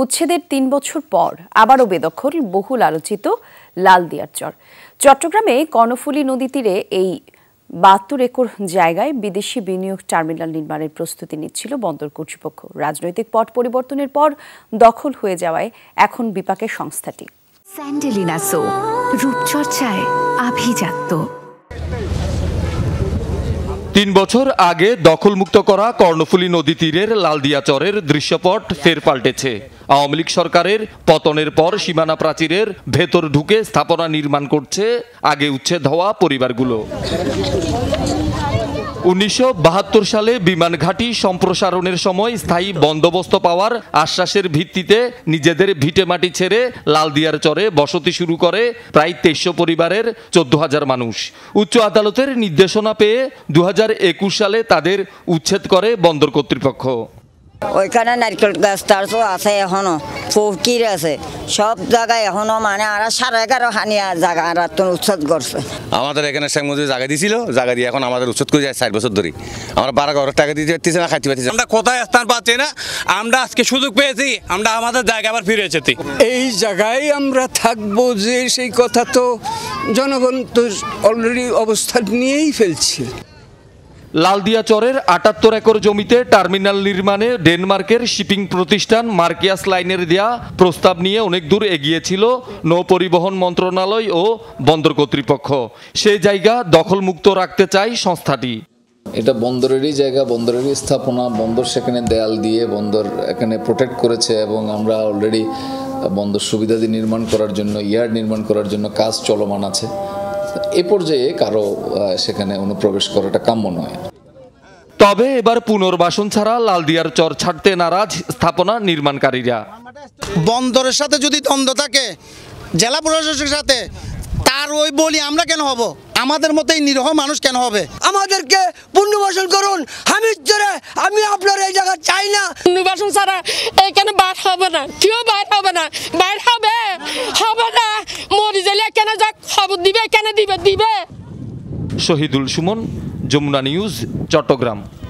উচ্ছেদের তিন বছর পর আবারও বেদখল বহুল আলোচিত লালদিয়ার চর চট্টগ্রামে কর্ণফুলী নদী তীরে এই বাহাত্তর একর জায়গায় বিদেশি বিনিয়োগ টার্মিনাল নির্মাণের প্রস্তুতি নিচ্ছিল বন্দর কর্তৃপক্ষ রাজনৈতিক পট পরিবর্তনের পর দখল হয়ে যাওয়ায় এখন বিপাকে সংস্থাটি স্যান্ডেলিনাসো রূপচর্চায় আভিজাত্য তিন বছর আগে দখলমুক্ত করা কর্ণফুলী নদী তীরের লালদিয়াচরের দৃশ্যপট ফের পাল্টেছে আওয়ামী লীগ সরকারের পতনের পর সীমানা প্রাচীরের ভেতর ঢুকে স্থাপনা নির্মাণ করছে আগে উচ্ছেদ হওয়া পরিবারগুলো উনিশশো সালে বিমান ঘাটি সম্প্রসারণের সময় স্থায়ী বন্দোবস্ত পাওয়ার আশ্বাসের ভিত্তিতে নিজেদের ভিটেমাটি ছেড়ে লালদিয়ার চরে বসতি শুরু করে প্রায় তেইশশো পরিবারের চোদ্দ হাজার মানুষ উচ্চ আদালতের নির্দেশনা পেয়ে দু সালে তাদের উচ্ছেদ করে বন্দর কর্তৃপক্ষ ওইখানে নারকেল গাছ তো আছে এখনও ফকির আছে সব জায়গায় এখনও মানে আর সাড়ে এগারো হানি জায়গা আর উচ্ছেদ করছে আমাদের এখানে শেখ মুজিব জায়গা দিয়েছিল জায়গা দিয়ে এখন আমাদের উচ্ছেদ করে যায় ষাট বছর ধরে আমরা বারো ঘর টাকা দিতে পারতেছি না খাইতে পারতেছি আমরা কোথায় স্থান পাচ্ছি না আমরা আজকে সুযোগ পেয়েছি আমরা আমাদের জায়গা আবার ফিরে এসেছি এই জায়গায় আমরা থাকবো যে সেই কথা তো জনগণ তো অলরেডি অবস্থান নিয়েই ফেলছে লালদিয়া চরের আটাত্তর একর জমিতে টার্মিনাল নির্মাণে ডেনমার্কের শিপিং প্রতিষ্ঠান মার্কিয়াস লাইনের দেয়া প্রস্তাব নিয়ে অনেক দূর এগিয়েছিল নৌপরিবহন মন্ত্রণালয় ও বন্দর কর্তৃপক্ষ সেই জায়গা দখলমুক্ত রাখতে চায় সংস্থাটি এটা বন্দরেরই জায়গা বন্দরেরই স্থাপনা বন্দর সেখানে দেয়াল দিয়ে বন্দর এখানে প্রোটেক্ট করেছে এবং আমরা অলরেডি বন্দর সুবিধাদি নির্মাণ করার জন্য ইয়ার্ড নির্মাণ করার জন্য কাজ চলমান আছে এ পর্যায়ে কারো সেখানে অনুপ্রবেশ করাটা কাম্য নয় তবে এবার পুনর্বাসন ছাড়া লালদিয়ার চর ছাড়তে নারাজ স্থাপনা নির্মাণকারীরা বন্দরের সাথে যদি দ্বন্দ্ব থাকে জেলা প্রশাসকের সাথে তার ওই বলি আমরা কেন হব আমাদের মতোই নিরহ মানুষ কেন হবে আমাদেরকে পুনর্বাসন করুন হামিদ জোরে আমি আপনার এই জায়গা চাই না পুনর্বাসন ছাড়া এখানে বাইর হবে না কেউ বাইর হবে না বাইর হবে দিবে দিবে শহীদুল সুমন যমুনা নিউজ চট্টগ্রাম